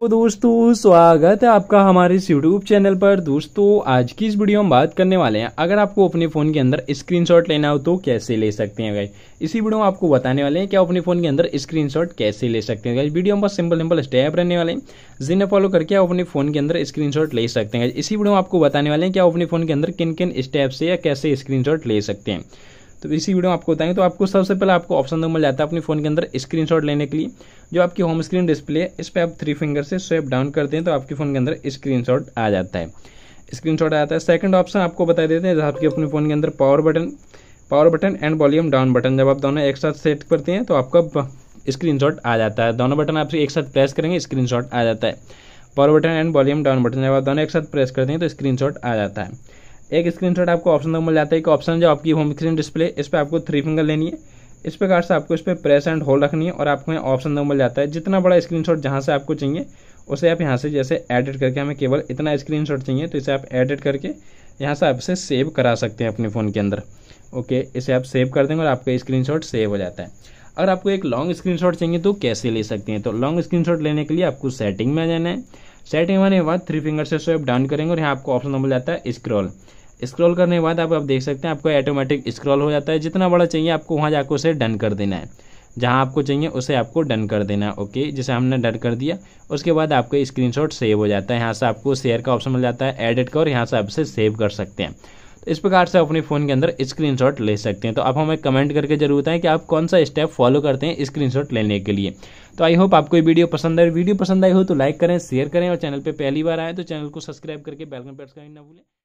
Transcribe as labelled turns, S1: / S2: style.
S1: तो दोस्तों स्वागत है आपका हमारे इस यूट्यूब चैनल पर दोस्तों आज की इस वीडियो में बात करने वाले हैं अगर आपको अपने फ़ोन के अंदर स्क्रीनशॉट लेना हो तो कैसे ले सकते हैं गाइज इसी वीडियो में आपको बताने वाले हैं कि आप अपने फ़ोन के अंदर स्क्रीनशॉट कैसे ले सकते हैं गाइज वीडियो में बस सिंपल सिंपल स्टेप रहने वाले हैं जिन्हें फॉलो करके आप अपने फ़ोन के अंदर स्क्रीन ले सकते हैं इसी वीडियो में आपको बताने वाले हैं कि आप अपने फ़ोन के अंदर किन किन स्टेप से या कैसे स्क्रीन ले सकते हैं तो इसी वीडियो में आपको बताएंगे तो आपको सबसे पहले आपको ऑप्शन मिल जाता है अपने फ़ोन के अंदर स्क्रीनशॉट लेने के लिए जो आपकी होम स्क्रीन डिस्प्ले है इस पर आप थ्री फिंगर से स्वेप डाउन करते हैं तो आपके फ़ोन के अंदर स्क्रीन आ जाता है स्क्रीन शॉट जाता है सेकंड ऑप्शन आपको बता देते हैं आपके अपने फ़ोन के अंदर power button power button and volume down button जब आप दोनों एक साथ सेट करते हैं तो आपका स्क्रीन आ जाता है दोनों बटन आप एक साथ प्रेस करेंगे स्क्रीन आ जाता है power button and volume down button जब आप दोनों एक साथ प्रेस करते हैं तो स्क्रीन आ जाता है एक स्क्रीनशॉट आपको ऑप्शन तक मिल जाता है एक ऑप्शन जो आपकी होम स्क्रीन डिस्प्ले इस पर आपको थ्री फिंगर लेनी है इस प्रकार से आपको इस पर प्रेस एंड होल्ड रखनी है और आपको यहाँ ऑप्शन नंबर मिल जाता है जितना बड़ा स्क्रीन शॉट जहाँ से आपको चाहिए उसे आप यहाँ से जैसे एडिट करके हमें केवल इतना स्क्रीन शॉट चाहिए तो इसे आप एडिट करके यहाँ से आप इसे सेव करा सकते हैं अपने फ़ोन के अंदर ओके इसे आप सेव कर देंगे और आपका स्क्रीन शॉट सेव हो जाता है अगर आपको एक लॉन्ग शॉट चाहिए तो कैसे ले सकते हैं तो लॉन्ग शॉट लेने के लिए आपको सेटिंग में जाना है सेटिंग में आने के बाद थ्री फिंगर से स्वेप डाउन करेंगे और यहाँ आपको ऑप्शन नंबर जाता है स्क्रॉल स्क्रॉल करने के बाद आप आप देख सकते हैं आपको ऑटोमेटिक स्क्रॉल हो जाता है जितना बड़ा चाहिए आपको वहाँ जाकर उसे डन कर देना है जहाँ आपको चाहिए उसे आपको डन कर देना है ओके जैसे हमने डन कर दिया उसके बाद आपका स्क्रीन सेव हो जाता है यहाँ से आपको शेयर का ऑप्शन मिल जाता है एडिट का और यहाँ से आप इसे सेव कर सकते हैं तो इस प्रकार से अपने फ़ोन के अंदर स्क्रीनशॉट ले सकते हैं तो आप हमें कमेंट करके जरूर बताएं कि आप कौन सा स्टेप फॉलो करते हैं स्क्रीनशॉट लेने के लिए तो आई होप आपको ये वीडियो पसंद आए वीडियो पसंद आई हो तो लाइक करें शेयर करें और चैनल पर पहली बार आए तो चैनल को सब्सक्राइब करके बैलकन बेलकन प्रेस भूलें